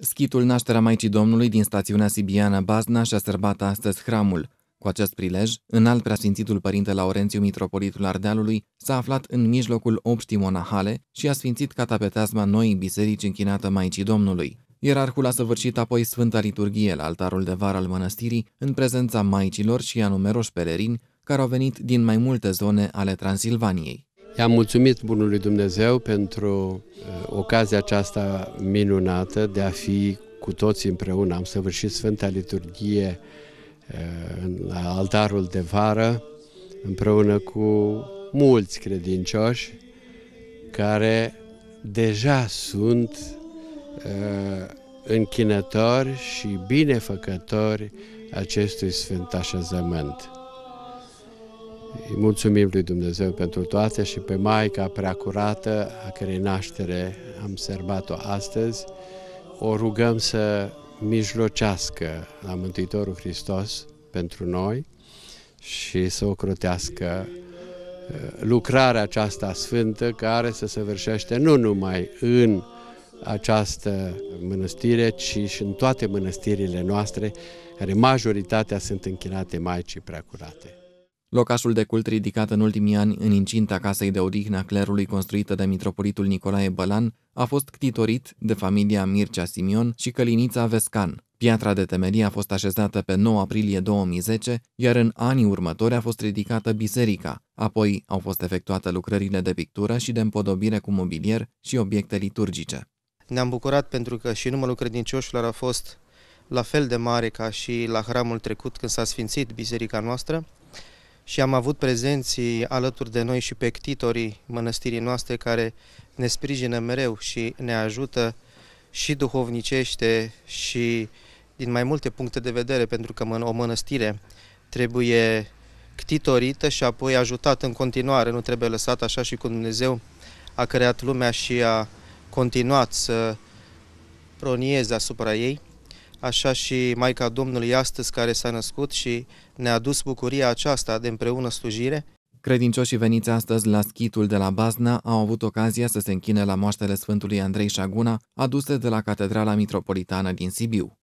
Schitul Nașterea Maicii Domnului din stațiunea Sibiana Bazna și-a sărbat astăzi hramul. Cu acest prilej, în alt preasfințitul părinte Laurențiu, mitropolitul Ardealului, s-a aflat în mijlocul obștii monahale și a sfințit catapeteasma noii biserici închinată Maicii Domnului. Ierarhul a săvârșit apoi Sfânta Liturghie la altarul de vară al mănăstirii, în prezența maicilor și a numeroși pelerini care au venit din mai multe zone ale Transilvaniei. I-am mulțumit Bunului Dumnezeu pentru uh, ocazia aceasta minunată de a fi cu toți împreună. Am săvârșit Sfânta Liturghie uh, la altarul de vară împreună cu mulți credincioși care deja sunt uh, închinători și binefăcători acestui sfânt așezământ. Îi mulțumim lui Dumnezeu pentru toate și pe Maica Preacurată, a cărei naștere am sărbat o astăzi, o rugăm să mijlocească la Mântuitorul Hristos pentru noi și să ocrotească uh, lucrarea aceasta sfântă care se săvârșește nu numai în această mănăstire, ci și în toate mănăstirile noastre, care majoritatea sunt închinate Maicii Preacurate. Locașul de cult ridicat în ultimii ani în incinta casei de odihnă a clerului construită de mitropolitul Nicolae Bălan a fost ctitorit de familia Mircea Simion și Călinița Vescan. Piatra de temelie a fost așezată pe 9 aprilie 2010, iar în anii următori a fost ridicată biserica, apoi au fost efectuate lucrările de pictură și de împodobire cu mobilier și obiecte liturgice. Ne-am bucurat pentru că și numărul credincioșilor a fost la fel de mare ca și la hramul trecut când s-a sfințit biserica noastră și am avut prezenții alături de noi și pectitorii mănăstirii noastre care ne sprijină mereu și ne ajută și duhovnicește și din mai multe puncte de vedere, pentru că o mănăstire trebuie ctitorită și apoi ajutată în continuare, nu trebuie lăsată așa și cum Dumnezeu a creat lumea și a continuat să pronieze asupra ei așa și Maica Domnului astăzi care s-a născut și ne-a dus bucuria aceasta de împreună slujire. Credincioșii veniți astăzi la schitul de la Bazna au avut ocazia să se închine la moaștele Sfântului Andrei Șaguna, aduse de la Catedrala Mitropolitană din Sibiu.